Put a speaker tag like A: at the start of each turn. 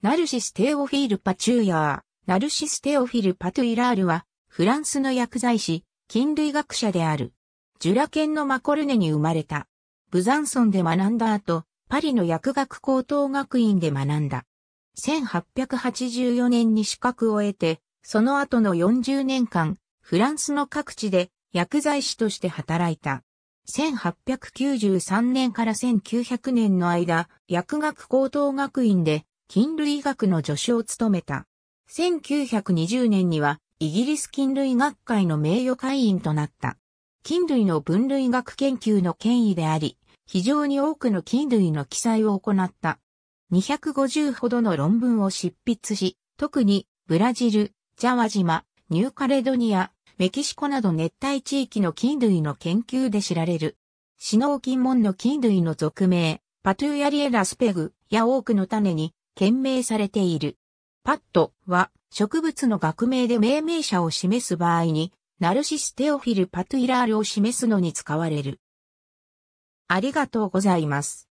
A: ナルシステオフィール・パチューヤー、ナルシステオフィル・パトゥイラールは、フランスの薬剤師、菌類学者である。ジュラケンのマコルネに生まれた。ブザンソンで学んだ後、パリの薬学高等学院で学んだ。1884年に資格を得て、その後の40年間、フランスの各地で薬剤師として働いた。1893年から1900年の間、薬学高等学院で菌類学の助手を務めた。1920年にはイギリス菌類学会の名誉会員となった。菌類の分類学研究の権威であり、非常に多くの菌類の記載を行った。250ほどの論文を執筆し、特にブラジル、ジャワ島、ニューカレドニア、メキシコなど熱帯地域の菌類の研究で知られる。シノーキンモンの菌類の属名、パトゥーヤリエラスペグや多くの種に検明されている。パットは植物の学名で命名者を示す場合に、ナルシステオフィルパトゥイラールを示すのに使われる。ありがとうございます。